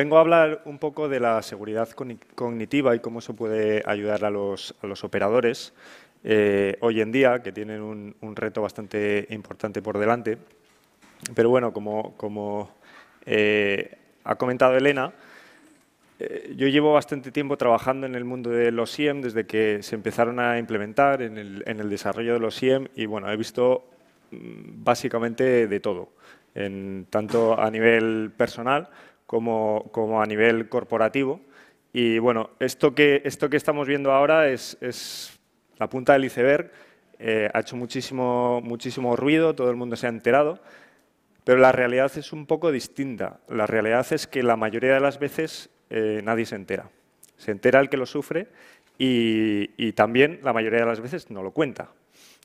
vengo a hablar un poco de la seguridad cognitiva y cómo se puede ayudar a los, operadores eh, hoy en día, que tienen un, reto bastante importante por delante. Pero bueno, como, eh, ha comentado Elena, eh, yo llevo bastante tiempo trabajando en el mundo de los IEM desde que se empezaron a implementar en el, desarrollo de los IEM y bueno, he visto mm, básicamente de todo, tanto a nivel personal como, como a nivel corporativo. Y bueno, esto que, esto que estamos viendo ahora es, es la punta del iceberg. Eh, ha hecho muchísimo, muchísimo ruido, todo el mundo se ha enterado, pero la realidad es un poco distinta. La realidad es que la mayoría de las veces eh, nadie se entera. Se entera el que lo sufre y, y, también la mayoría de las veces no lo cuenta.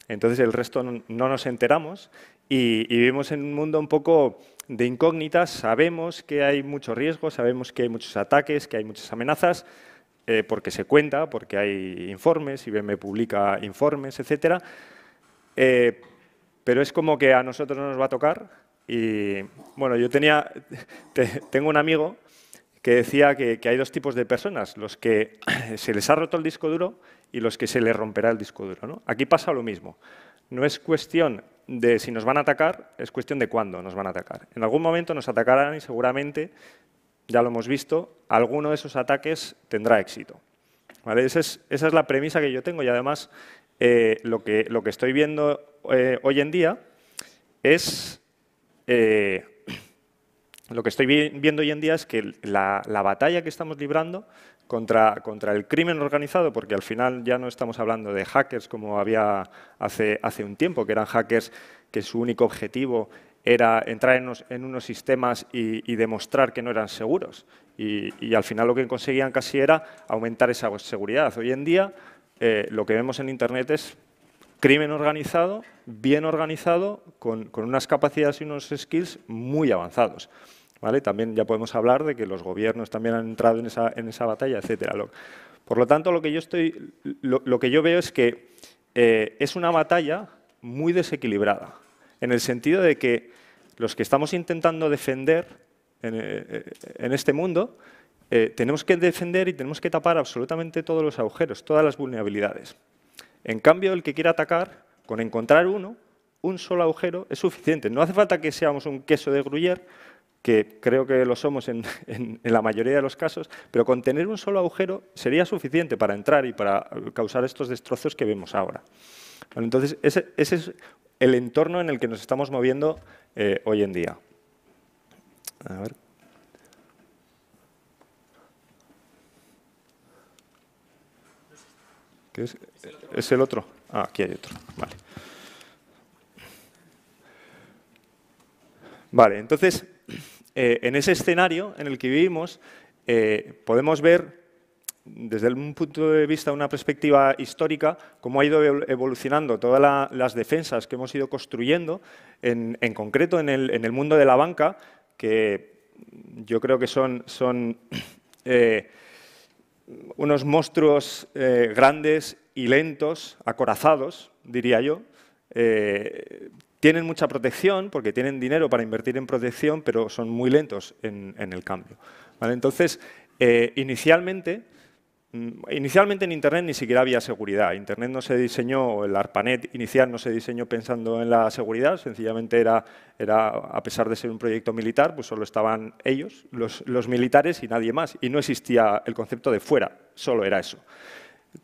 Entonces el resto no, nos enteramos y, y vivimos en un mundo un poco de incógnitas, sabemos que hay muchos riesgos, sabemos que hay muchos ataques, que hay muchas amenazas, eh, porque se cuenta, porque hay informes, IBM publica informes, etc. Eh, pero es como que a nosotros no nos va a tocar. Y bueno, yo tenía, tengo un amigo que decía que, que, hay dos tipos de personas, los que se les ha roto el disco duro y los que se les romperá el disco duro. ¿no? Aquí pasa lo mismo. No es cuestión de si nos van a atacar es cuestión de cuándo nos van a atacar. En algún momento nos atacarán y seguramente, ya lo hemos visto, alguno de esos ataques tendrá éxito. Esa, es, la premisa que yo tengo y además eh, lo, que, estoy viendo eh, hoy en día es... Eh, lo que estoy viendo hoy en día es que la batalla que estamos librando contra, contra el crimen organizado, porque al final ya no estamos hablando de hackers como había hace, hace un tiempo, que eran hackers que su único objetivo era entrar en unos, sistemas y, demostrar que no eran seguros. Y, y, al final lo que conseguían casi era aumentar esa seguridad. Hoy en día eh, lo que vemos en Internet es crimen organizado, bien organizado, con, con unas capacidades y unos skills muy avanzados. También ya podemos hablar de que los gobiernos también han entrado en esa, batalla, etc. Por lo tanto, lo que yo, veo es que eh, es una batalla muy desequilibrada, en el sentido de que los que estamos intentando defender en, eh, eh, este mundo, tenemos que defender y tenemos que tapar absolutamente todos los agujeros, todas las vulnerabilidades. En cambio, el que quiera atacar, con encontrar uno, un solo agujero es suficiente. No hace falta que seamos un queso de Gruyère que creo que lo somos en, la mayoría de los casos, pero con tener un solo agujero sería suficiente para entrar y para causar estos destrozos que vemos ahora. entonces, ese, es el entorno en el que nos estamos moviendo eh, hoy en día. es? ¿Es el otro? Ah, aquí hay otro. Vale. Vale, entonces eh, en ese escenario en el que vivimos, eh, podemos ver desde un punto de vista, una perspectiva histórica, cómo ha ido evolucionando todas las defensas que hemos ido construyendo, en, concreto en el, mundo de la banca, que yo creo que son, eh, unos monstruos grandes y lentos, acorazados, diría yo, tienen mucha protección porque tienen dinero para invertir en protección, pero son muy lentos en, el cambio. Entonces, eh, inicialmente, mm, Inicialmente en Internet ni siquiera había seguridad. Internet no se diseñó, el ARPANET inicial no se diseñó pensando en la seguridad, sencillamente era, era a pesar de ser un proyecto militar, pues solo estaban ellos, los, militares y nadie más. Y no existía el concepto de fuera, solo era eso.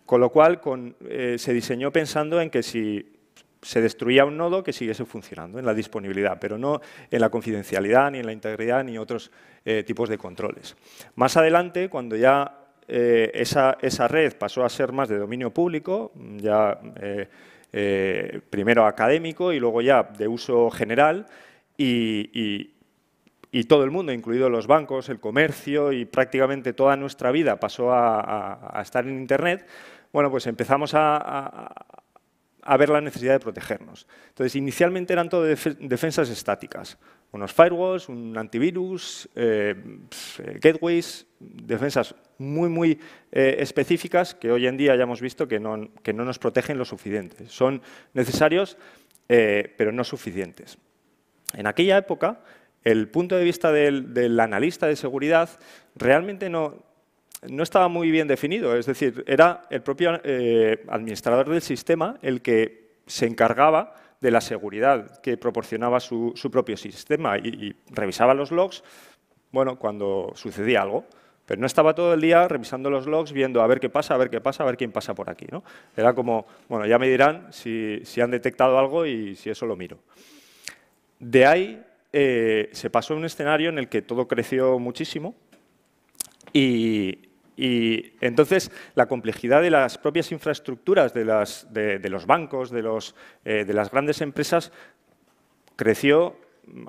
Con lo cual eh, se diseñó pensando en que si se destruía un nodo que siguiese funcionando en la disponibilidad, pero no en la confidencialidad, ni en la integridad, ni otros eh, tipos de controles. Más adelante, cuando ya eh, esa, red pasó a ser más de dominio público, ya eh, primero académico y luego ya de uso general, y, todo el mundo, incluidos los bancos, el comercio y prácticamente toda nuestra vida pasó a, estar en Internet, bueno, pues empezamos a a ver la necesidad de protegernos. Entonces, inicialmente eran todo defensas estáticas, unos firewalls, un antivirus, eh, eh, gateways, defensas muy, muy eh, específicas que hoy en día ya hemos visto que no, que no nos protegen lo suficiente. Son necesarios, pero no suficientes. En aquella época, el punto de vista del analista de seguridad realmente no, no estaba muy bien definido, es decir, era el propio eh, administrador del sistema el que se encargaba de la seguridad que proporcionaba su, propio sistema y, revisaba los logs bueno, cuando sucedía algo. Pero no estaba todo el día revisando los logs, viendo a ver qué pasa, a ver qué pasa, a ver quién pasa por aquí. ¿no? Era como, bueno, ya me dirán si, si han detectado algo y si eso lo miro. De ahí eh, se pasó a un escenario en el que todo creció muchísimo y, y entonces la complejidad de las propias infraestructuras de, los bancos, eh, de, las grandes empresas, creció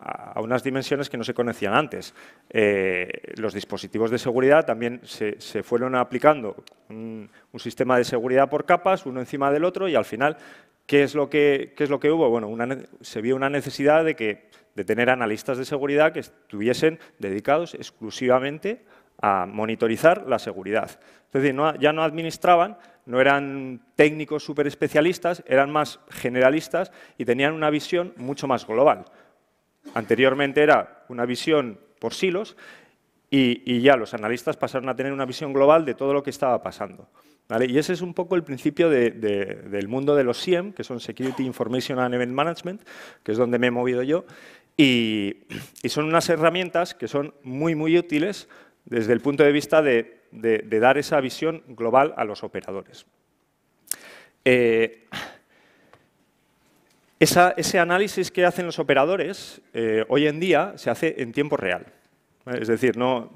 a unas dimensiones que no se conocían antes. Eh, los dispositivos de seguridad también se, fueron aplicando un, sistema de seguridad por capas, uno encima del otro, y al final, ¿qué es lo que, qué es lo que hubo? Bueno, se vio una necesidad de, de tener analistas de seguridad que estuviesen dedicados exclusivamente a a monitorizar la seguridad. Es decir, ya no administraban, no eran técnicos súper especialistas, eran más generalistas y tenían una visión mucho más global. Anteriormente era una visión por silos y, ya los analistas pasaron a tener una visión global de todo lo que estaba pasando. Y ese es un poco el principio del mundo de los SIEM, que son Security Information and Event Management, que es donde me he movido yo, y, y son unas herramientas que son muy, muy útiles desde el punto de vista de, dar esa visión global a los operadores. Eh, ese análisis que hacen los operadores eh, hoy en día se hace en tiempo real. Es decir, no,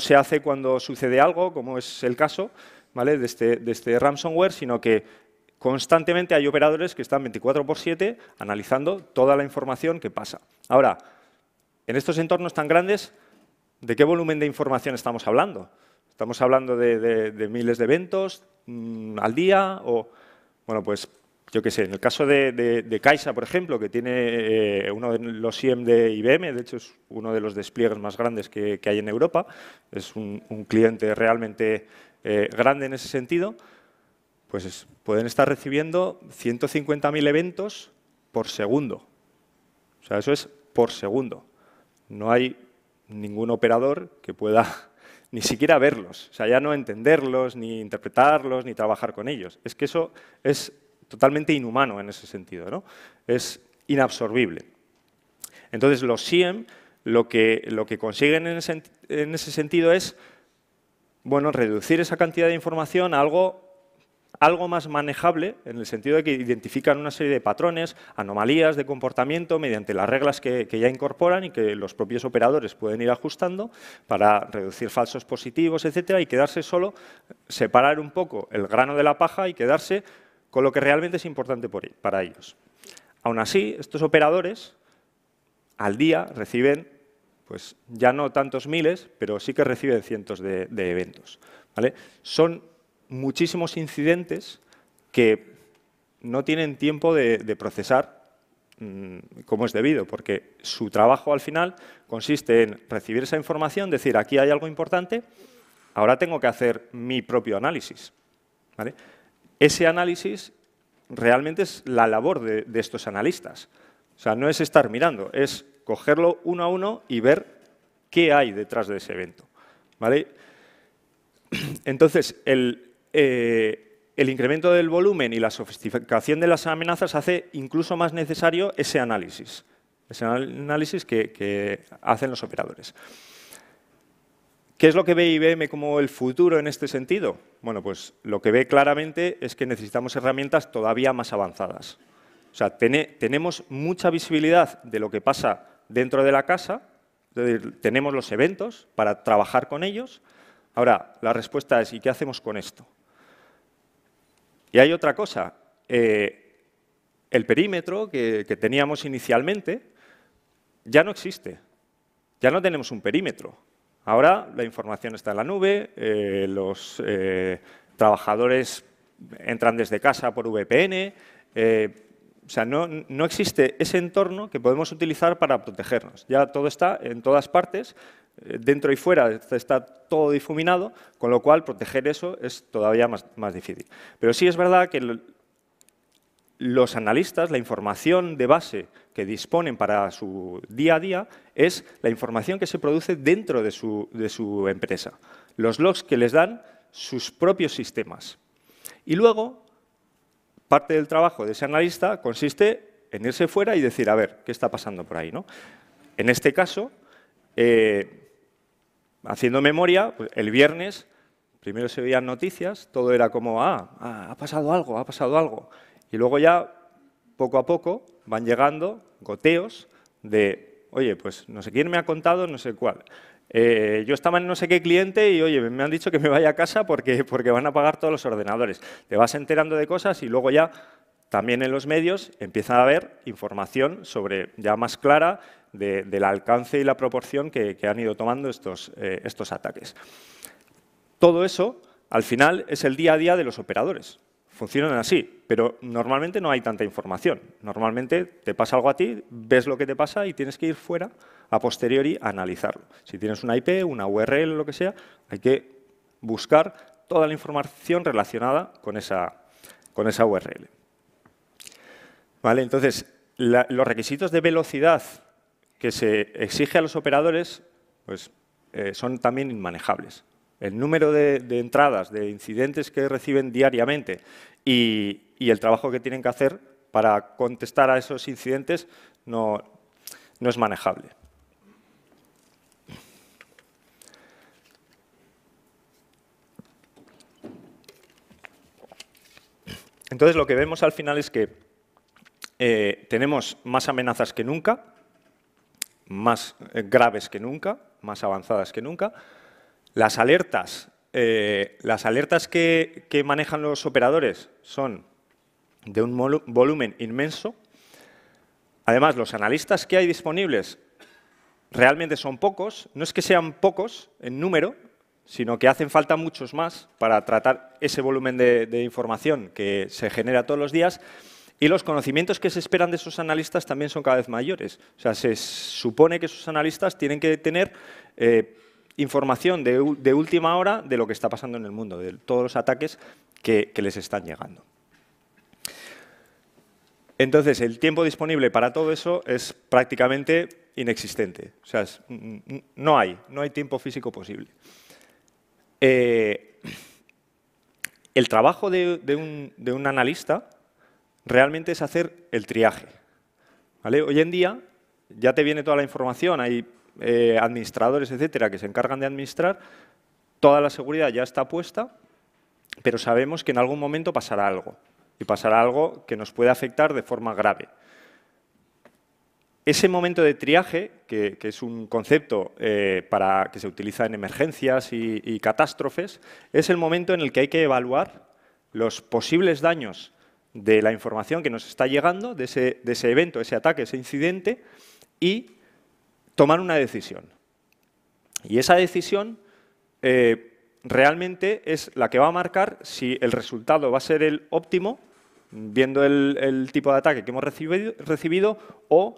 se hace cuando sucede algo, como es el caso de, este, de este ransomware, sino que constantemente hay operadores que están 24 por 7 analizando toda la información que pasa. Ahora, en estos entornos tan grandes ¿De qué volumen de información estamos hablando? ¿Estamos hablando de, miles de eventos mm, al día? O, bueno, pues yo qué sé, en el caso de, Caixa, por ejemplo, que tiene eh, uno de los IEM de IBM, de hecho es uno de los despliegues más grandes que, hay en Europa, es un, cliente realmente eh, grande en ese sentido, pues pueden estar recibiendo 150.000 eventos por segundo. O sea, eso es por segundo. No hay ningún operador que pueda ni siquiera verlos, o sea, ya no entenderlos, ni interpretarlos, ni trabajar con ellos. Es que eso es totalmente inhumano en ese sentido, ¿no? es inabsorbible. Entonces, los SIEM lo que, lo que consiguen en ese, sentido es bueno, reducir esa cantidad de información a algo algo más manejable en el sentido de que identifican una serie de patrones, anomalías de comportamiento mediante las reglas que, ya incorporan y que los propios operadores pueden ir ajustando para reducir falsos positivos, etcétera, y quedarse solo, separar un poco el grano de la paja y quedarse con lo que realmente es importante para ellos. Aún así, estos operadores al día reciben pues ya no tantos miles, pero sí que reciben cientos de, de eventos. ¿vale? Son muchísimos incidentes que no tienen tiempo de, procesar mm, como es debido, porque su trabajo al final consiste en recibir esa información, decir aquí hay algo importante, ahora tengo que hacer mi propio análisis. Ese análisis realmente es la labor de, estos analistas. O sea, no es estar mirando, es cogerlo uno a uno y ver qué hay detrás de ese evento. Entonces, el, eh, el incremento del volumen y la sofisticación de las amenazas hace incluso más necesario ese análisis, ese análisis que, hacen los operadores. ¿Qué es lo que ve IBM como el futuro en este sentido? Bueno, pues lo que ve claramente es que necesitamos herramientas todavía más avanzadas. O sea, tenemos mucha visibilidad de lo que pasa dentro de la casa, tenemos los eventos para trabajar con ellos. Ahora, la respuesta es, ¿y qué hacemos con esto? Y hay otra cosa. Eh, el perímetro que, teníamos inicialmente ya no existe. Ya no tenemos un perímetro. Ahora la información está en la nube, eh, los eh, trabajadores entran desde casa por VPN. o sea, no, existe ese entorno que podemos utilizar para protegernos. Ya todo está en todas partes eh, dentro y fuera está todo difuminado, con lo cual proteger eso es todavía más, difícil. Pero sí es verdad que los analistas, la información de base que disponen para su día a día es la información que se produce dentro de su, empresa, los logs que les dan sus propios sistemas. Y luego, parte del trabajo de ese analista consiste en irse fuera y decir, a ver, ¿qué está pasando por ahí? ¿no? En este caso, eh, haciendo memoria, pues, el viernes primero se veían noticias, todo era como, ah, ah, ha pasado algo, ha pasado algo. Y luego ya, poco a poco, van llegando goteos de, oye, pues no sé quién me ha contado, no sé cuál. Eh, yo estaba en no sé qué cliente y, oye, me han dicho que me vaya a casa porque, porque van a pagar todos los ordenadores. Te vas enterando de cosas y luego ya también en los medios empieza a haber información sobre, ya más clara del alcance y la proporción que, han ido tomando estos, eh, estos ataques. Todo eso, al final, es el día a día de los operadores. Funcionan así, pero normalmente no hay tanta información. Normalmente te pasa algo a ti, ves lo que te pasa y tienes que ir fuera a posteriori a analizarlo. Si tienes una IP, una URL, o lo que sea, hay que buscar toda la información relacionada con esa, con esa URL. ¿Vale? Entonces, los requisitos de velocidad que se exige a los operadores pues, eh, son también inmanejables. El número de, entradas, de incidentes que reciben diariamente y, el trabajo que tienen que hacer para contestar a esos incidentes no es manejable. Entonces, lo que vemos al final es que eh, tenemos más amenazas que nunca, más eh, graves que nunca, más avanzadas que nunca. Las alertas, eh, las alertas que, manejan los operadores son de un volumen inmenso. Además, los analistas que hay disponibles realmente son pocos. No es que sean pocos en número, sino que hacen falta muchos más para tratar ese volumen de información que se genera todos los días y los conocimientos que se esperan de esos analistas también son cada vez mayores. O sea, se supone que esos analistas tienen que tener eh, información de, última hora de lo que está pasando en el mundo, de todos los ataques que, les están llegando. Entonces, el tiempo disponible para todo eso es prácticamente inexistente. O sea, mm, mm, mm, no hay, no hay tiempo físico posible. Eh, el trabajo de un analista realmente es hacer el triaje. Hoy en día ya te viene toda la información, hay eh, administradores, etcétera, que se encargan de administrar, toda la seguridad ya está puesta, pero sabemos que en algún momento pasará algo, y pasará algo que nos puede afectar de forma grave. Ese momento de triaje, que, es un concepto eh, para, que se utiliza en emergencias y, y catástrofes, es el momento en el que hay que evaluar los posibles daños de la información que nos está llegando, de ese, evento, ese ataque, ese incidente, y tomar una decisión. Y esa decisión eh, realmente es la que va a marcar si el resultado va a ser el óptimo, viendo el, tipo de ataque que hemos recibido, recibido o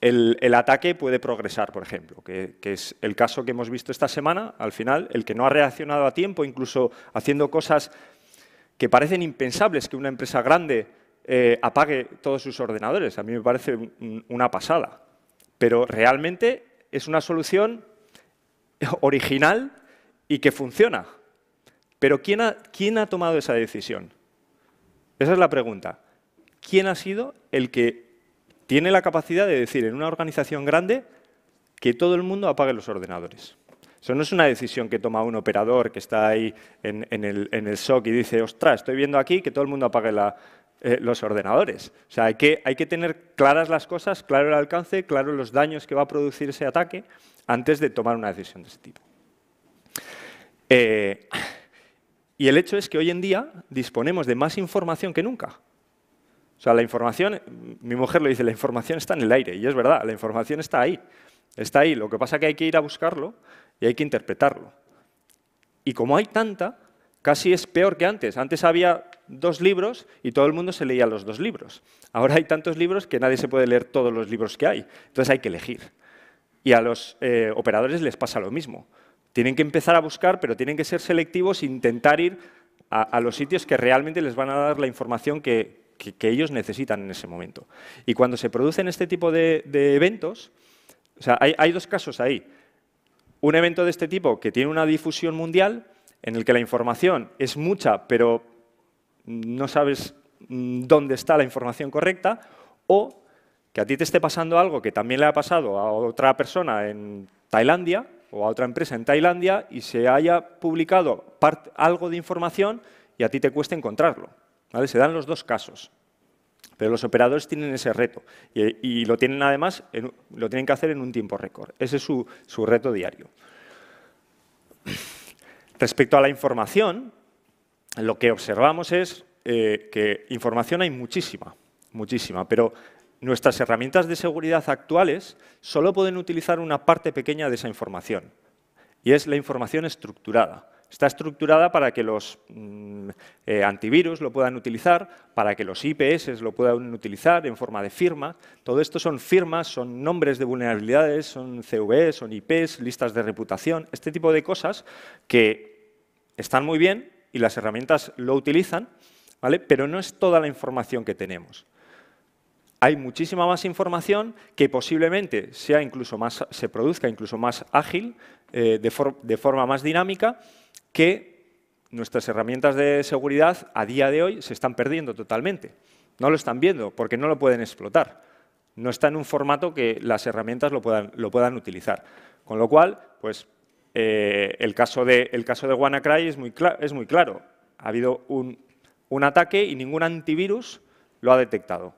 el, ataque puede progresar, por ejemplo, que, que, es el caso que hemos visto esta semana. Al final, el que no ha reaccionado a tiempo, incluso haciendo cosas que parecen impensables que una empresa grande eh, apague todos sus ordenadores. A mí me parece una pasada. Pero realmente es una solución original y que funciona. Pero ¿quién ha tomado esa decisión? Esa es la pregunta. ¿Quién ha sido el que tiene la capacidad de decir en una organización grande que todo el mundo apague los ordenadores? Eso no es una decisión que toma un operador que está ahí en, el, SOC y dice, ostras, estoy viendo aquí que todo el mundo apague eh, los ordenadores. O sea, hay que, tener claras las cosas, claro el alcance, claro los daños que va a producir ese ataque antes de tomar una decisión de ese tipo. Eh, y el hecho es que hoy en día disponemos de más información que nunca. O sea, la información, mi mujer lo dice, la información está en el aire, y es verdad, la información está ahí. Está ahí, lo que pasa es que hay que ir a buscarlo y hay que interpretarlo. Y como hay tanta, casi es peor que antes. Antes había dos libros y todo el mundo se leía los dos libros. Ahora hay tantos libros que nadie se puede leer todos los libros que hay. Entonces hay que elegir. Y a los eh, operadores les pasa lo mismo. Tienen que empezar a buscar, pero tienen que ser selectivos e intentar ir a, los sitios que realmente les van a dar la información que, ellos necesitan en ese momento. Y cuando se producen este tipo de, eventos, o sea, hay dos casos ahí un evento de este tipo que tiene una difusión mundial, en el que la información es mucha, pero no sabes mm, dónde está la información correcta, o que a ti te esté pasando algo que también le ha pasado a otra persona en Tailandia o a otra empresa en Tailandia y se haya publicado algo de información y a ti te cuesta encontrarlo. ¿vale? Se dan los dos casos. Pero los operadores tienen ese reto y, lo tienen además, lo tienen que hacer en un tiempo récord. Ese es su, reto diario. Respecto a la información, lo que observamos es eh, que información hay muchísima, muchísima, pero nuestras herramientas de seguridad actuales solo pueden utilizar una parte pequeña de esa información, y es la información estructurada. Está estructurada para que los mm, eh, antivirus lo puedan utilizar, para que los IPS lo puedan utilizar en forma de firma. Todo esto son firmas, son nombres de vulnerabilidades, son CVEs, son IPs, listas de reputación, este tipo de cosas que están muy bien y las herramientas lo utilizan, ¿vale? pero no es toda la información que tenemos hay muchísima más información que posiblemente sea incluso más, se produzca incluso más ágil, eh, de, forma más dinámica que nuestras herramientas de seguridad a día de hoy se están perdiendo totalmente. No lo están viendo porque no lo pueden explotar. No está en un formato que las herramientas lo puedan, utilizar. Con lo cual, pues eh, el, caso de, el caso de WannaCry es muy, es muy claro. Ha habido un ataque y ningún antivirus lo ha detectado.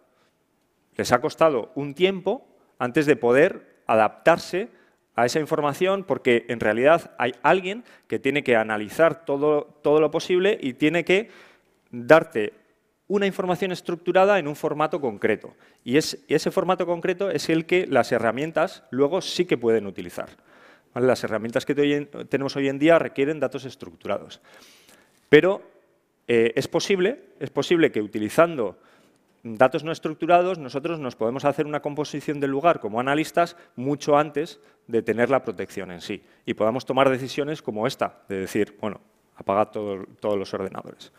Les ha costado un tiempo antes de poder adaptarse a esa información porque en realidad hay alguien que tiene que analizar todo, lo posible y tiene que darte una información estructurada en un formato concreto. Y, ese formato concreto es el que las herramientas luego sí que pueden utilizar. Las herramientas que tenemos hoy en día requieren datos estructurados. Pero eh, es, posible, es posible que utilizando datos no estructurados, nosotros nos podemos hacer una composición del lugar como analistas mucho antes de tener la protección en sí y podamos tomar decisiones como esta, de decir, bueno, apaga todos los ordenadores.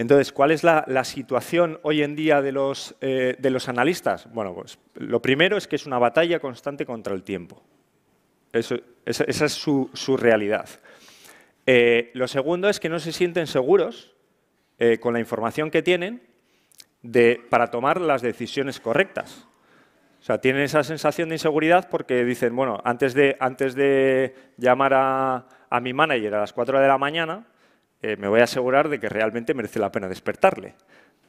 Entonces, ¿cuál es la, situación hoy en día eh, de los, analistas? Bueno, pues lo primero es que es una batalla constante contra el tiempo. esa, es su realidad. Eh, lo segundo es que no se sienten seguros eh, con la información que tienen para tomar las decisiones correctas. O sea, tienen esa sensación de inseguridad porque dicen, bueno, antes de, llamar a, mi manager a las 4 de la mañana, eh, me voy a asegurar de que realmente merece la pena despertarle.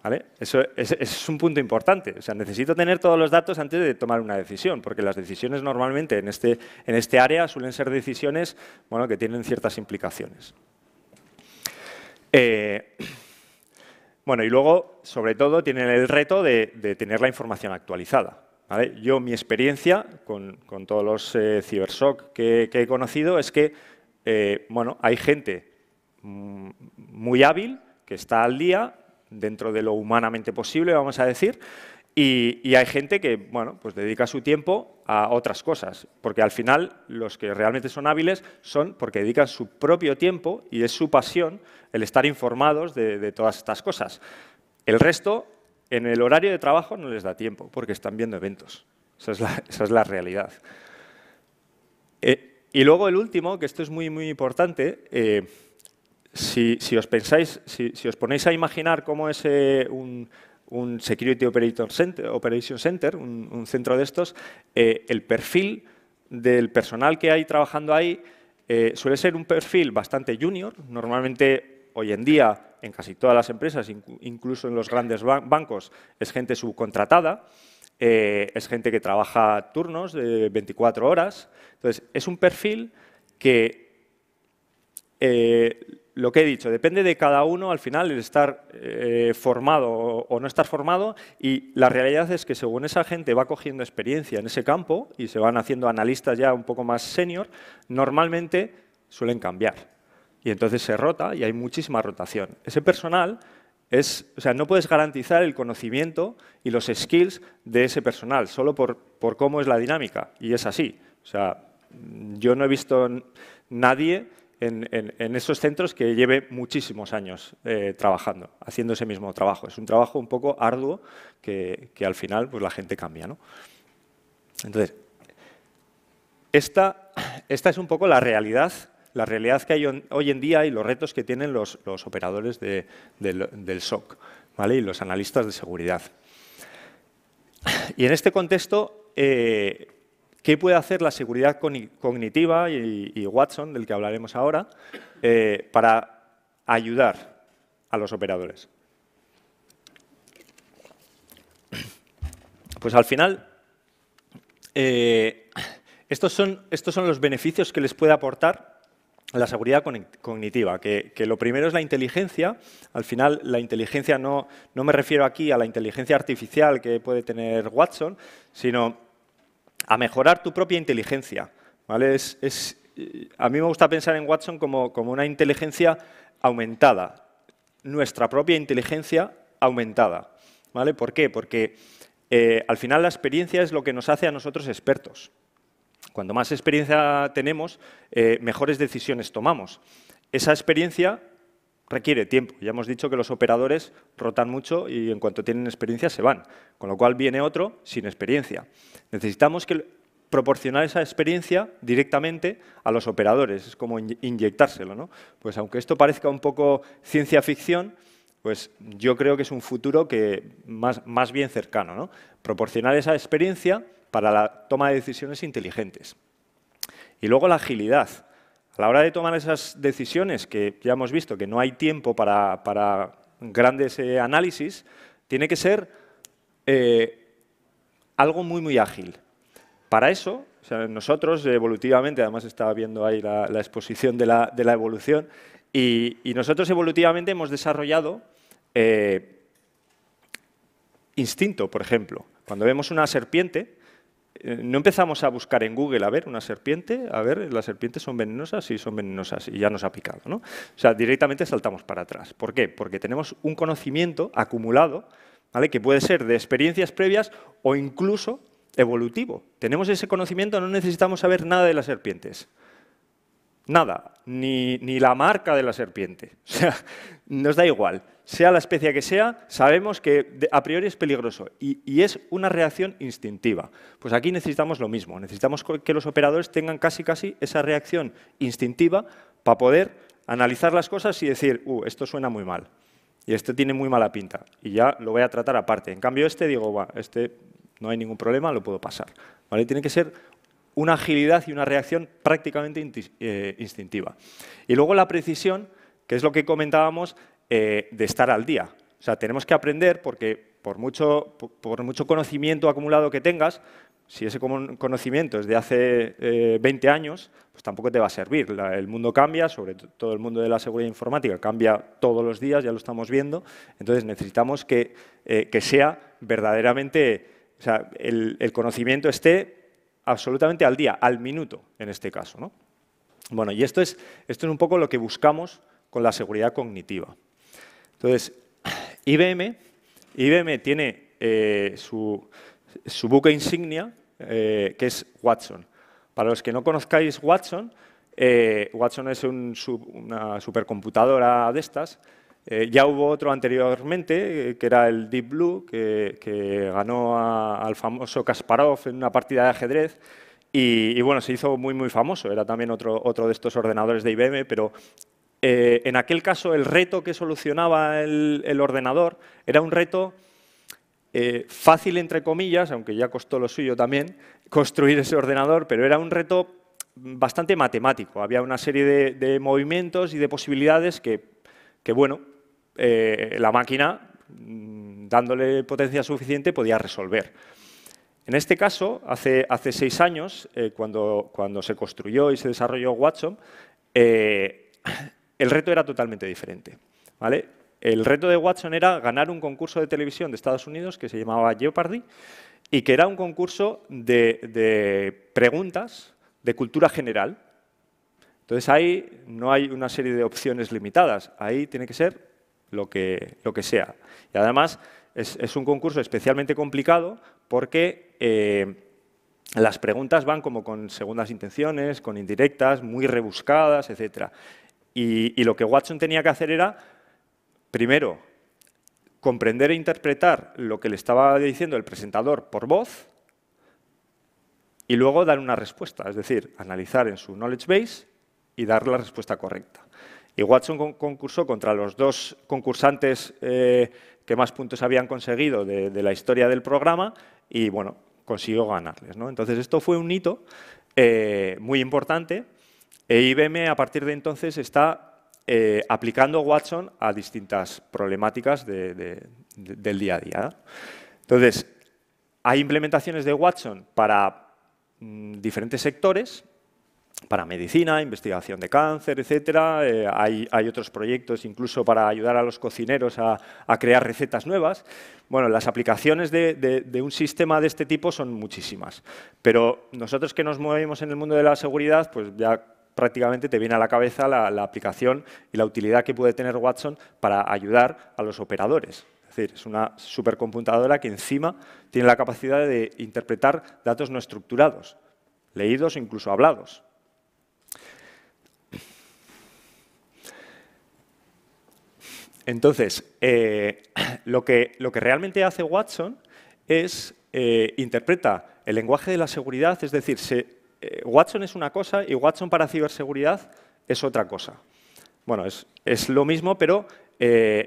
¿Vale? Eso es, un punto importante. O sea, necesito tener todos los datos antes de tomar una decisión, porque las decisiones normalmente en este, en este área suelen ser decisiones que tienen ciertas implicaciones. Eh, bueno, y luego, sobre todo, tienen el reto de, tener la información actualizada. Yo, mi experiencia con, todos los eh, cibersoc que, he conocido es que eh, bueno, hay gente mm, muy hábil que está al día dentro de lo humanamente posible, vamos a decir, y, hay gente que, bueno, pues dedica su tiempo a otras cosas, porque al final los que realmente son hábiles son porque dedican su propio tiempo y es su pasión el estar informados de, todas estas cosas. El resto, en el horario de trabajo no les da tiempo, porque están viendo eventos. Esa es la, realidad. Eh, y luego el último, que esto es muy, muy importante, eh, si, os pensáis, si, os ponéis a imaginar cómo es eh, un, Security Operator Center, Operation Center, un, centro de estos, eh, el perfil del personal que hay trabajando ahí eh, suele ser un perfil bastante junior. Normalmente, hoy en día, en casi todas las empresas, incluso en los grandes bancos, es gente subcontratada. es gente que trabaja turnos de 24 horas. Entonces, es un perfil que lo que he dicho, depende de cada uno al final el estar eh, formado o, no estar formado y la realidad es que según esa gente va cogiendo experiencia en ese campo y se van haciendo analistas ya un poco más senior, normalmente suelen cambiar y entonces se rota y hay muchísima rotación. Ese personal es, o sea, no puedes garantizar el conocimiento y los skills de ese personal solo por, por cómo es la dinámica y es así. O sea, yo no he visto nadie en, esos centros que lleve muchísimos años eh, trabajando, haciendo ese mismo trabajo. Es un trabajo un poco arduo que, al final pues, la gente cambia. ¿no? Entonces, esta, esta es un poco la realidad la realidad que hay hoy en día y los retos que tienen los, operadores del, SOC ¿vale? y los analistas de seguridad. Y en este contexto, eh, ¿Qué puede hacer la seguridad cognitiva y, Watson, del que hablaremos ahora, eh, para ayudar a los operadores? Pues al final, eh, estos, son, estos son los beneficios que les puede aportar la seguridad cognitiva, que, lo primero es la inteligencia. Al final, la inteligencia no, no me refiero aquí a la inteligencia artificial que puede tener Watson, sino a mejorar tu propia inteligencia. ¿vale? Es, a mí me gusta pensar en Watson como, una inteligencia aumentada, nuestra propia inteligencia aumentada. ¿vale? ¿Por qué? Porque eh, al final la experiencia es lo que nos hace a nosotros expertos. Cuando más experiencia tenemos, eh, mejores decisiones tomamos. Esa experiencia requiere tiempo. Ya hemos dicho que los operadores rotan mucho y en cuanto tienen experiencia se van, con lo cual viene otro sin experiencia. Necesitamos proporcionar esa experiencia directamente a los operadores, es como inyectárselo. ¿no? Pues aunque esto parezca un poco ciencia ficción, pues yo creo que es un futuro que más, más bien cercano. ¿no? Proporcionar esa experiencia para la toma de decisiones inteligentes. Y luego la agilidad. A la hora de tomar esas decisiones, que ya hemos visto que no hay tiempo para, grandes eh, análisis, tiene que ser eh, algo muy, muy ágil. Para eso, nosotros evolutivamente, además estaba viendo ahí la, exposición de la, evolución, y, nosotros evolutivamente hemos desarrollado eh, instinto, por ejemplo. Cuando vemos una serpiente, eh, no empezamos a buscar en Google, a ver, una serpiente, a ver, las serpientes son venenosas, y son venenosas, y ya nos ha picado. O sea, directamente saltamos para atrás. ¿Por qué? Porque tenemos un conocimiento acumulado, ¿vale? que puede ser de experiencias previas o incluso evolutivo. Tenemos ese conocimiento, no necesitamos saber nada de las serpientes nada, ni, ni, la marca de la serpiente. O sea, nos da igual. Sea la especie que sea, sabemos que a priori es peligroso y, es una reacción instintiva. Pues aquí necesitamos lo mismo. Necesitamos que los operadores tengan casi casi esa reacción instintiva para poder analizar las cosas y decir, uh, esto suena muy mal y este tiene muy mala pinta y ya lo voy a tratar aparte. En cambio este digo, este no hay ningún problema, lo puedo pasar. ¿Vale? Tiene que ser una agilidad y una reacción prácticamente eh, instintiva. Y luego la precisión, que es lo que comentábamos, eh, de estar al día. O sea, tenemos que aprender porque por mucho, por mucho conocimiento acumulado que tengas, si ese conocimiento es de hace 20 eh, años, pues tampoco te va a servir. el mundo cambia, sobre todo el mundo de la seguridad informática cambia todos los días, ya lo estamos viendo. Entonces necesitamos que, sea verdaderamente, o sea, el, el conocimiento esté absolutamente al día, al minuto en este caso. Bueno, y esto es, esto es un poco lo que buscamos con la seguridad cognitiva. Entonces, IBM, IBM tiene eh, su, su, buque insignia, eh, que es Watson. Para los que no conozcáis Watson, eh, Watson es una supercomputadora de estas eh, ya hubo otro anteriormente, eh, que era el Deep Blue, que, ganó al famoso Kasparov en una partida de ajedrez. Y, bueno, se hizo muy, muy famoso. Era también otro, otro de estos ordenadores de IBM, pero eh, en aquel caso el reto que solucionaba el, ordenador era un reto fácil, entre comillas, aunque ya costó lo suyo también, construir ese ordenador, pero era un reto bastante matemático. Había una serie de movimientos y de posibilidades que que bueno, eh, la máquina, mm, dándole potencia suficiente, podía resolver. En este caso, hace, hace seis años, eh, cuando, cuando, se construyó y se desarrolló Watson, eh, el reto era totalmente diferente. ¿vale? El reto de Watson era ganar un concurso de televisión de Estados Unidos que se llamaba Jeopardy y que era un concurso de, de preguntas de cultura general entonces ahí no hay una serie de opciones limitadas, ahí tiene que ser lo que, lo que sea. Y además es, un concurso especialmente complicado porque eh, las preguntas van como con segundas intenciones, con indirectas, muy rebuscadas, etc. y lo que Watson tenía que hacer era, primero, comprender e interpretar lo que le estaba diciendo el presentador por voz y luego dar una respuesta, es decir, analizar en su knowledge base y dar la respuesta correcta. Y Watson concursó contra los dos concursantes eh, que más puntos habían conseguido de, la historia del programa y, bueno, consiguió ganarles. Entonces, esto fue un hito eh, muy importante e IBM a partir de entonces está eh, aplicando Watson a distintas problemáticas del día a día. Entonces, hay implementaciones de Watson para mm, diferentes sectores para medicina, investigación de cáncer, etcétera. Eh, hay, otros proyectos incluso para ayudar a los cocineros a, crear recetas nuevas. Bueno, las aplicaciones de, un sistema de este tipo son muchísimas, pero nosotros que nos movemos en el mundo de la seguridad, pues ya prácticamente te viene a la cabeza la, la aplicación y la utilidad que puede tener Watson para ayudar a los operadores. Es decir, es una supercomputadora que encima tiene la capacidad de interpretar datos no estructurados, leídos o incluso hablados. Entonces, eh, lo, que, realmente hace Watson es eh, interpreta el lenguaje de la seguridad, es decir, eh, Watson es una cosa y Watson para ciberseguridad es otra cosa. Bueno, es, lo mismo, pero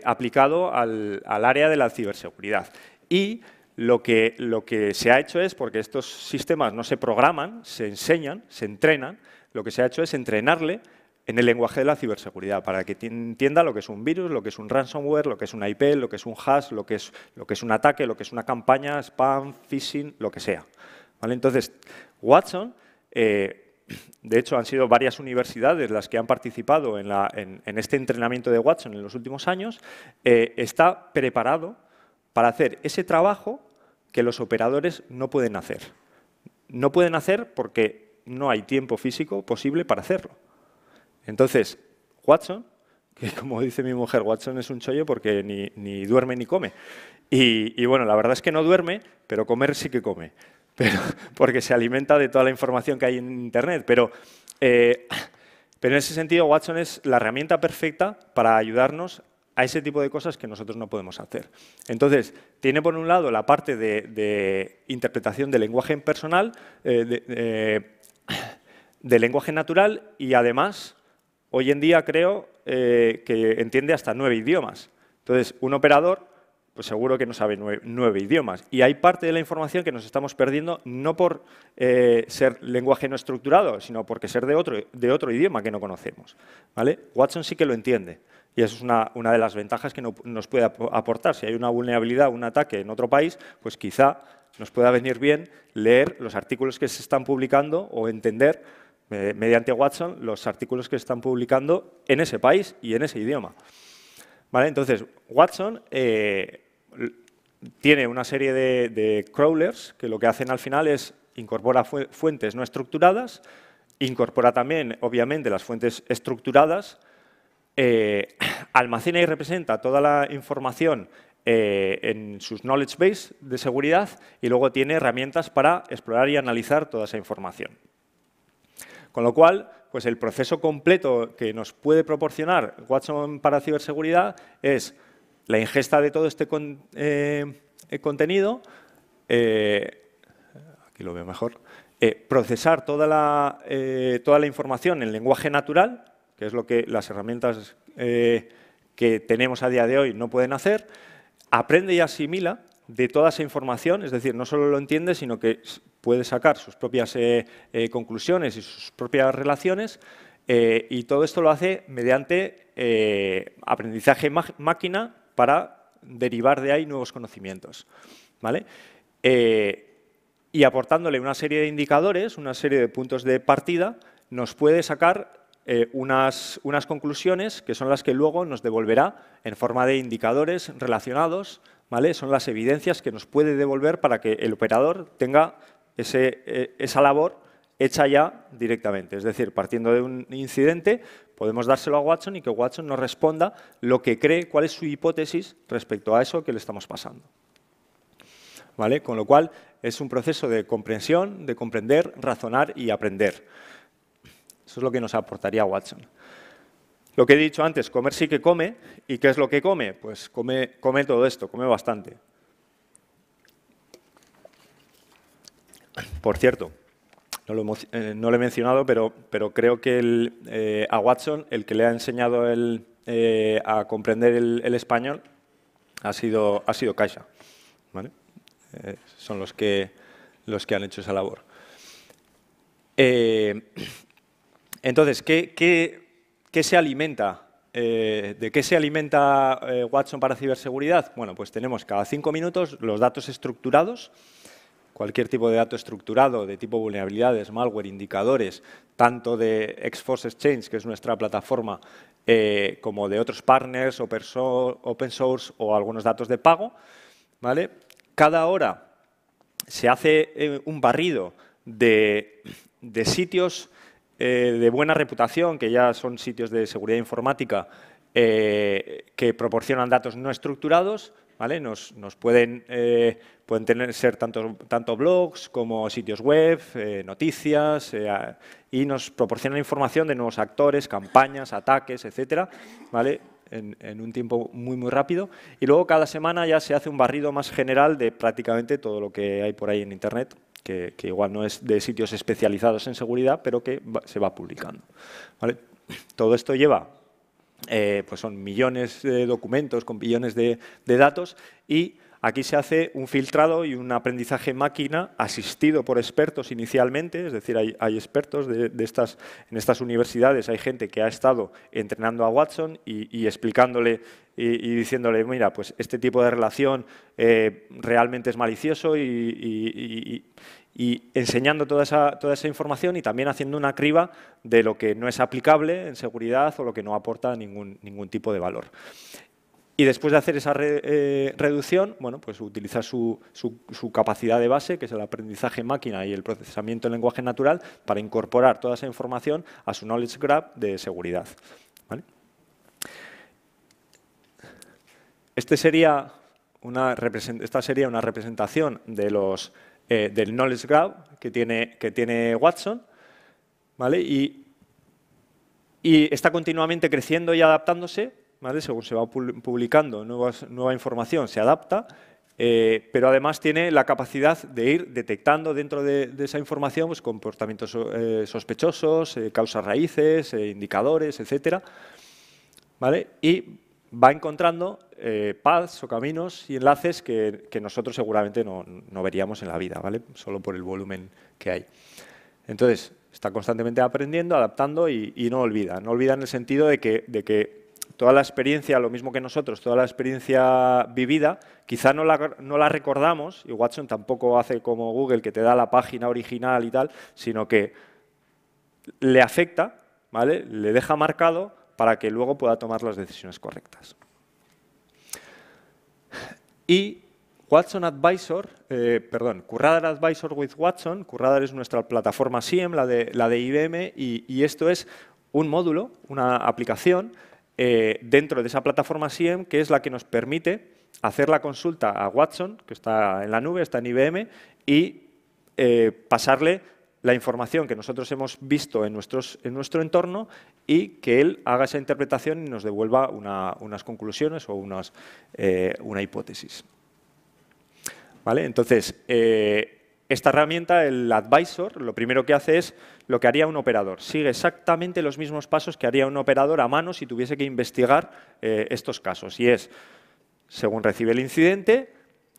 aplicado al, área de la ciberseguridad. Y lo que se ha hecho es, porque estos sistemas no se programan, se enseñan, se entrenan, lo que se ha hecho es entrenarle en el lenguaje de la ciberseguridad, para que entienda lo que es un virus, lo que es un ransomware, lo que es un IP, lo que es un hash, lo que es, lo que es un ataque, lo que es una campaña, spam, phishing, lo que sea. ¿Vale? Entonces, Watson, eh, de hecho han sido varias universidades las que han participado en, este entrenamiento de Watson en los últimos años, eh, está preparado para hacer ese trabajo que los operadores no pueden hacer. No pueden hacer porque no hay tiempo físico posible para hacerlo. Entonces, Watson, que como dice mi mujer, Watson es un chollo porque ni, ni duerme ni come. Y, bueno, la verdad es que no duerme, pero comer sí que come, pero, porque se alimenta de toda la información que hay en Internet. Pero, eh, pero en ese sentido, Watson es la herramienta perfecta para ayudarnos a ese tipo de cosas que nosotros no podemos hacer. Entonces, tiene por un lado la parte de, interpretación eh, de lenguaje eh, impersonal, de lenguaje natural y además hoy en día creo eh, que entiende hasta nueve idiomas. Entonces, un operador pues seguro que no sabe nueve, idiomas. Y hay parte de la información que nos estamos perdiendo no por eh, ser lenguaje no estructurado, sino porque ser de otro, idioma que no conocemos. ¿vale? Watson sí que lo entiende. Y eso es una, de las ventajas que nos puede aportar. Si hay una vulnerabilidad, un ataque en otro país, pues quizá nos pueda venir bien leer los artículos que se están publicando o entender mediante Watson los artículos que están publicando en ese país y en ese idioma. Entonces, Watson eh, tiene una serie de, crawlers que lo que hacen al final es incorpora fuentes no estructuradas, incorpora también, obviamente, las fuentes estructuradas, eh, almacena y representa toda la información eh, en sus knowledge base de seguridad y luego tiene herramientas para explorar y analizar toda esa información. Con lo cual, pues el proceso completo que nos puede proporcionar Watson para ciberseguridad es la ingesta de todo este eh, contenido, eh, aquí lo veo mejor, eh, procesar toda toda la información en lenguaje natural, que es lo que las herramientas que tenemos a día de hoy no pueden hacer, aprende y asimila de toda esa información, es decir, no solo lo entiende, sino que puede sacar sus propias eh, eh, conclusiones y sus propias relaciones, eh, y todo esto lo hace mediante aprendizaje máquina para derivar de ahí nuevos conocimientos. ¿vale? y aportándole una serie de indicadores, una serie de puntos de partida, nos puede sacar unas, unas, conclusiones que son las que luego nos devolverá en forma de indicadores relacionados son las evidencias que nos puede devolver para que el operador tenga eh, esa labor hecha ya directamente. Es decir, partiendo de un incidente, podemos dárselo a Watson y que Watson nos responda lo que cree, cuál es su hipótesis respecto a eso que le estamos pasando. Con lo cual, es un proceso de comprensión, de comprender, razonar y aprender. Eso es lo que nos aportaría Watson. Lo que he dicho antes, comer sí que come. ¿Y qué es lo que come? Pues come, come todo esto, come bastante. Por cierto, no lo, eh, he mencionado, pero, pero creo que eh, a Watson, el que le ha enseñado eh, a comprender el, español, ha sido, ha sido Caixa. son los que, los que han hecho esa labor. entonces, ¿qué, qué se alimenta? Eh, ¿De qué se alimenta eh, Watson para ciberseguridad? Bueno, pues tenemos cada cinco minutos los datos estructurados, cualquier tipo de dato estructurado de tipo vulnerabilidades, malware, indicadores, tanto de Xforce Exchange, que es nuestra plataforma, eh, como de otros partners, open source o algunos datos de pago. ¿vale? Cada hora se hace un barrido de sitios eh, de buena reputación, que ya son sitios de seguridad informática eh, que proporcionan datos no estructurados, nos, eh, pueden, tener, ser tanto, blogs como sitios web, noticias, y nos proporcionan información de nuevos actores, campañas, ataques, etcétera, En, en, un tiempo muy, muy rápido. Y luego cada semana ya se hace un barrido más general de prácticamente todo lo que hay por ahí en Internet que, igual no es de sitios especializados en seguridad, pero que se va publicando. Todo esto lleva, eh, pues son millones de documentos con billones de datos y Aquí se hace un filtrado y un aprendizaje máquina asistido por expertos inicialmente, es decir, hay, expertos de, estas, en estas universidades, hay gente que ha estado entrenando a Watson y, explicándole y, diciéndole, mira, pues este tipo de relación eh, realmente es malicioso y, enseñando toda esa, información y también haciendo una criba de lo que no es aplicable en seguridad o lo que no aporta ningún tipo de valor. Y después de hacer esa eh, reducción, bueno, pues utilizar su, capacidad de base, que es el aprendizaje máquina y el procesamiento en lenguaje natural, para incorporar toda esa información a su knowledge graph de seguridad. Este sería una esta sería una representación de los, eh, del knowledge graph que tiene, que tiene Watson. ¿vale? y está continuamente creciendo y adaptándose según se va publicando nueva información, se adapta, eh, pero además tiene la capacidad de ir detectando dentro de, esa información pues, comportamientos eh, sospechosos, eh, causas raíces, indicadores, etc. ¿vale? Y va encontrando paths o caminos y enlaces que, nosotros seguramente no, veríamos en la vida, ¿vale? solo por el volumen que hay. Entonces, está constantemente aprendiendo, adaptando y, no olvida. No olvida en el sentido de que toda la experiencia, lo mismo que nosotros, toda la experiencia vivida, quizá no la, recordamos, y Watson tampoco hace como Google que te da la página original y tal, sino que le afecta, ¿vale? le deja marcado para que luego pueda tomar las decisiones correctas. Y Watson Advisor, eh, perdón, Curradar Advisor with Watson, Curradar es nuestra plataforma SIEM, la de, la de IBM, y esto es un módulo, una aplicación eh, dentro de esa plataforma SIEM, que es la que nos permite hacer la consulta a Watson, que está en la nube, está en IBM, y eh, pasarle la información que nosotros hemos visto en, nuestros, en, nuestro entorno y que él haga esa interpretación y nos devuelva unas conclusiones o unas, eh, una hipótesis. ¿Vale? Entonces, esta herramienta, el advisor, lo primero que hace es lo que haría un operador. Sigue exactamente los mismos pasos que haría un operador a mano si tuviese que investigar eh, estos casos. Y es, según recibe el incidente,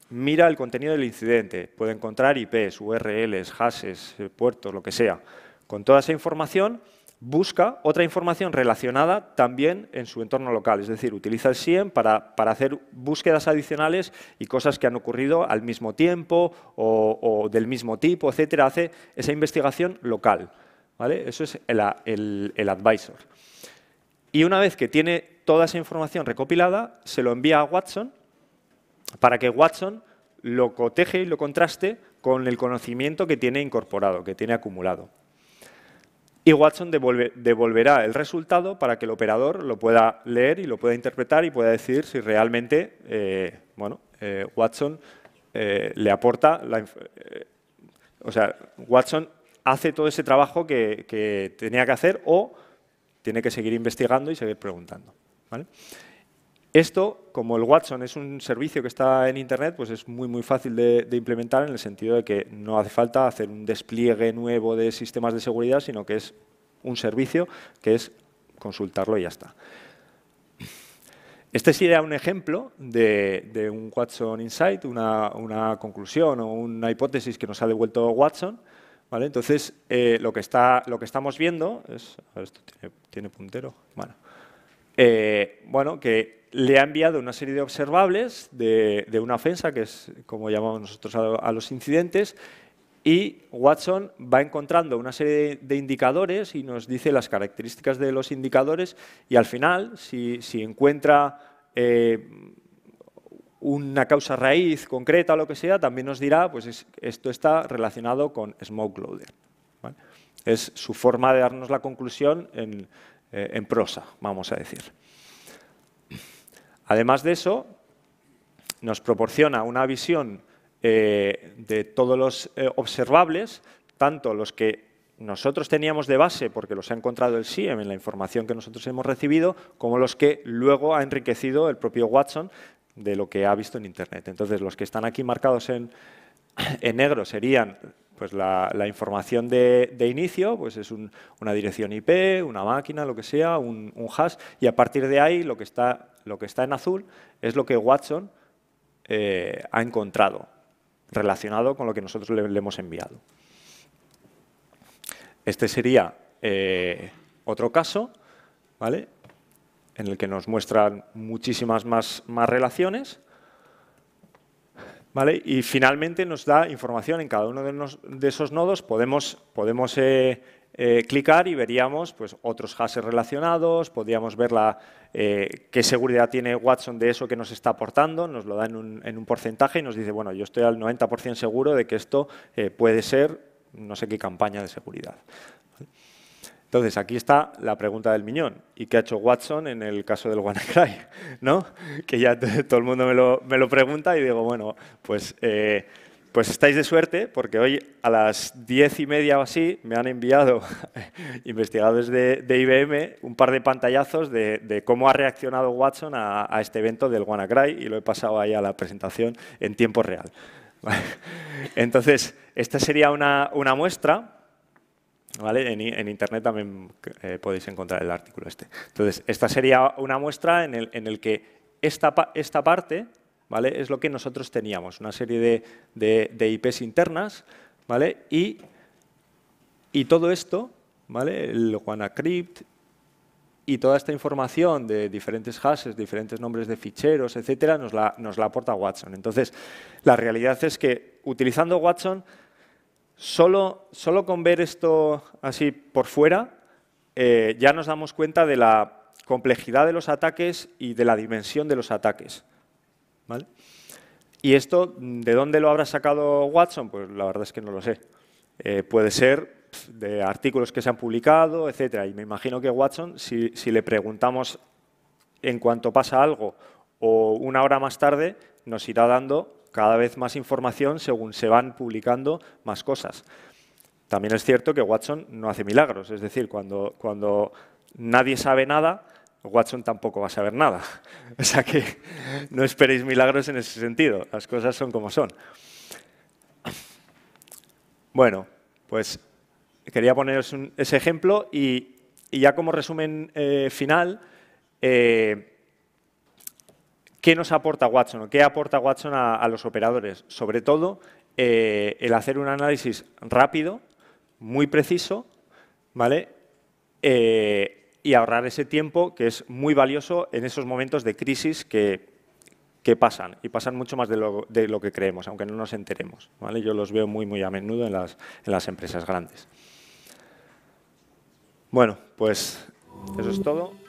mira el contenido del incidente. Puede encontrar IPs, URLs, hashes, eh, puertos, lo que sea. Con toda esa información, busca otra información relacionada también en su entorno local. Es decir, utiliza el SIEM para, hacer búsquedas adicionales y cosas que han ocurrido al mismo tiempo o, o del mismo tipo, etcétera. Hace esa investigación local. Eso es el, advisor. Y una vez que tiene toda esa información recopilada, se lo envía a Watson para que Watson lo coteje y lo contraste con el conocimiento que tiene incorporado, que tiene acumulado. Y Watson devolverá el resultado para que el operador lo pueda leer y lo pueda interpretar y pueda decidir si realmente eh, bueno, eh, Watson eh, le aporta la... o sea, Watson hace todo ese trabajo que, tenía que hacer o tiene que seguir investigando y seguir preguntando. Esto, como el Watson es un servicio que está en Internet, pues es muy, muy fácil de, implementar en el sentido de que no hace falta hacer un despliegue nuevo de sistemas de seguridad, sino que es un servicio que es consultarlo y ya está. Este sería un ejemplo de, un Watson Insight, una conclusión o una hipótesis que nos ha devuelto Watson, entonces, eh, lo, que está, lo que estamos viendo es... A ver, esto tiene, puntero. Bueno. Eh, bueno, que le ha enviado una serie de observables de, una ofensa, que es como llamamos nosotros a, los incidentes, y Watson va encontrando una serie de, indicadores y nos dice las características de los indicadores y al final, si, encuentra... Eh, una causa raíz concreta o lo que sea, también nos dirá, pues esto está relacionado con Smoke Loader. Es su forma de darnos la conclusión eh, en, prosa, vamos a decir. Además de eso, nos proporciona una visión eh, de todos los eh, observables, tanto los que nosotros teníamos de base, porque los ha encontrado el SIEM en la información que nosotros hemos recibido, como los que luego ha enriquecido el propio Watson de lo que ha visto en Internet. Entonces, los que están aquí marcados en, negro serían pues la, información de, inicio, pues es una dirección IP, una máquina, lo que sea, un, hash, y a partir de ahí lo que está, lo que está en azul es lo que Watson eh, ha encontrado relacionado con lo que nosotros le, hemos enviado. Este sería eh, otro caso, ¿vale? en el que nos muestran muchísimas más, más relaciones. ¿vale? Y finalmente nos da información en cada uno de, esos nodos. Podemos, podemos eh, eh, clicar y veríamos pues, otros hashes relacionados, podríamos ver la, eh, qué seguridad tiene Watson de eso que nos está aportando, nos lo da en un, porcentaje y nos dice, bueno, yo estoy al 90% seguro de que esto puede ser no sé qué campaña de seguridad. Entonces, aquí está la pregunta del miñón. ¿Y qué ha hecho Watson en el caso del WannaCry? ¿No? Que ya todo el mundo me lo, pregunta y digo, bueno, pues, eh, pues estáis de suerte porque hoy a las diez y media o así me han enviado investigadores de, IBM un par de pantallazos de, cómo ha reaccionado Watson a, este evento del WannaCry y lo he pasado ahí a la presentación en tiempo real. Entonces, esta sería una muestra ¿Vale? En, Internet también eh, podéis encontrar el artículo este. Entonces, esta sería una muestra en el, en el que esta, esta parte ¿vale? es lo que nosotros teníamos, una serie de, de, de IPs internas ¿vale? y, y todo esto, ¿vale? el WannaCrypt y toda esta información de diferentes hashes, diferentes nombres de ficheros, etcétera, nos la, nos la aporta Watson. Entonces, la realidad es que utilizando Watson Solo, solo con ver esto así por fuera, eh, ya nos damos cuenta de la complejidad de los ataques y de la dimensión de los ataques. ¿Y esto de dónde lo habrá sacado Watson? Pues la verdad es que no lo sé. Eh, puede ser de artículos que se han publicado, etcétera. Y me imagino que Watson, si le preguntamos en cuanto pasa algo o una hora más tarde, nos irá dando cada vez más información según se van publicando más cosas. También es cierto que Watson no hace milagros, es decir, cuando, cuando nadie sabe nada, Watson tampoco va a saber nada. O sea que no esperéis milagros en ese sentido, las cosas son como son. Bueno, pues quería poneros ese ejemplo y, ya como resumen eh, final, eh, ¿Qué nos aporta Watson qué aporta Watson a, los operadores? Sobre todo, eh, el hacer un análisis rápido, muy preciso, ¿vale? Eh, y ahorrar ese tiempo que es muy valioso en esos momentos de crisis que, pasan, y pasan mucho más de lo, que creemos, aunque no nos enteremos. ¿vale? Yo los veo muy, muy a menudo en las, en las empresas grandes. Bueno, pues eso es todo.